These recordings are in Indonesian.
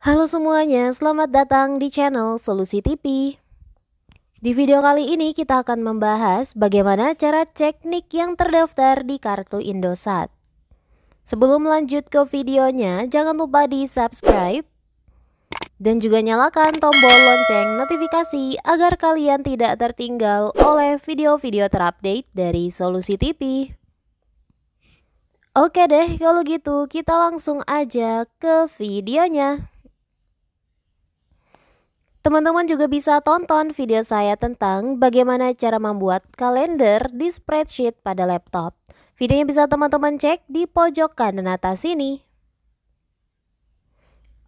Halo semuanya, selamat datang di channel Solusi TV. Di video kali ini kita akan membahas bagaimana cara cek NIK yang terdaftar di kartu Indosat. Sebelum lanjut ke videonya, jangan lupa di subscribe dan juga nyalakan tombol lonceng notifikasi agar kalian tidak tertinggal oleh video-video terupdate dari Solusi TV. Oke deh, kalau gitu kita langsung aja ke videonya. Teman-teman juga bisa tonton video saya tentang bagaimana cara membuat kalender di spreadsheet pada laptop. Videonya bisa teman-teman cek di pojok kanan atas ini.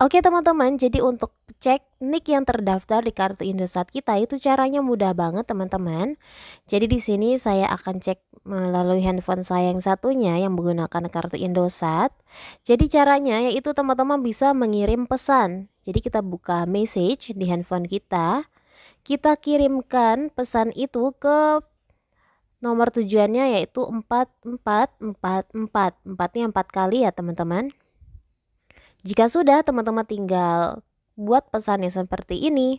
Oke teman-teman, jadi untuk cek nick yang terdaftar di kartu Indosat kita itu caranya mudah banget teman-teman. Jadi di sini saya akan cek melalui handphone saya yang satunya yang menggunakan kartu Indosat. Jadi caranya yaitu teman-teman bisa mengirim pesan jadi kita buka message di handphone kita, kita kirimkan pesan itu ke nomor tujuannya yaitu 444444. Empatnya 4 kali ya, teman-teman. Jika sudah, teman-teman tinggal buat pesannya seperti ini.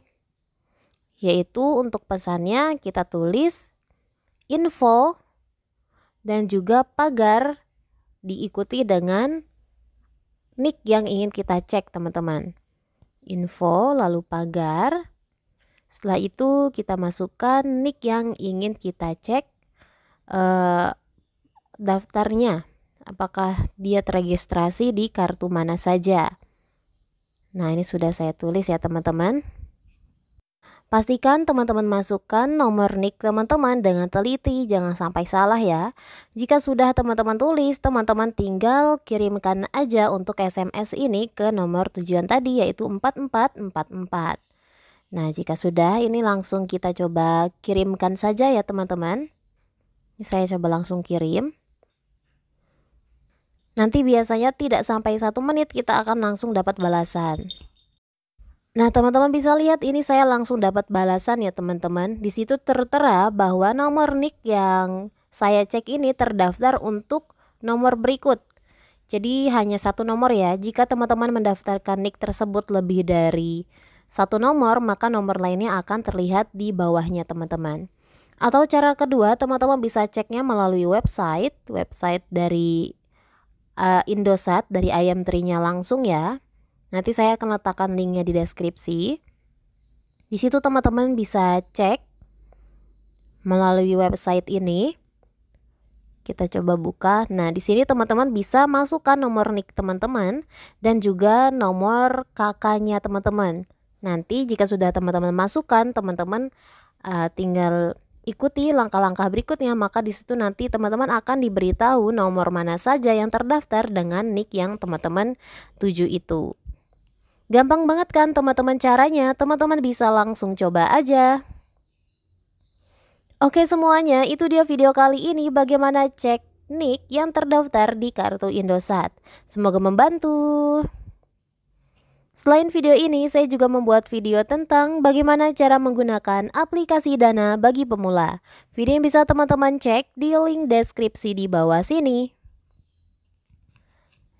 Yaitu untuk pesannya kita tulis info dan juga pagar diikuti dengan nick yang ingin kita cek, teman-teman info, lalu pagar. Setelah itu kita masukkan nick yang ingin kita cek eh, daftarnya. Apakah dia terregistrasi di kartu mana saja. Nah ini sudah saya tulis ya teman-teman. Pastikan teman-teman masukkan nomor nick teman-teman dengan teliti, jangan sampai salah ya. Jika sudah teman-teman tulis, teman-teman tinggal kirimkan aja untuk SMS ini ke nomor tujuan tadi yaitu 4444. Nah, jika sudah ini langsung kita coba kirimkan saja ya teman-teman. Saya coba langsung kirim. Nanti biasanya tidak sampai satu menit kita akan langsung dapat balasan. Nah, teman-teman bisa lihat ini saya langsung dapat balasan ya, teman-teman. Di situ tertera bahwa nomor nick yang saya cek ini terdaftar untuk nomor berikut. Jadi hanya satu nomor ya. Jika teman-teman mendaftarkan nick tersebut lebih dari satu nomor, maka nomor lainnya akan terlihat di bawahnya, teman-teman. Atau cara kedua, teman-teman bisa ceknya melalui website, website dari uh, Indosat dari IM3-nya langsung ya. Nanti saya akan letakkan linknya di deskripsi. Di situ teman-teman bisa cek melalui website ini. Kita coba buka. Nah, di sini teman-teman bisa masukkan nomor nik teman-teman dan juga nomor kakaknya teman-teman. Nanti jika sudah teman-teman masukkan, teman-teman uh, tinggal ikuti langkah-langkah berikutnya, maka di situ nanti teman-teman akan diberitahu nomor mana saja yang terdaftar dengan nik yang teman-teman tuju itu. Gampang banget kan teman-teman caranya, teman-teman bisa langsung coba aja. Oke semuanya, itu dia video kali ini bagaimana cek nick yang terdaftar di kartu Indosat. Semoga membantu. Selain video ini, saya juga membuat video tentang bagaimana cara menggunakan aplikasi Dana bagi pemula. Video yang bisa teman-teman cek di link deskripsi di bawah sini.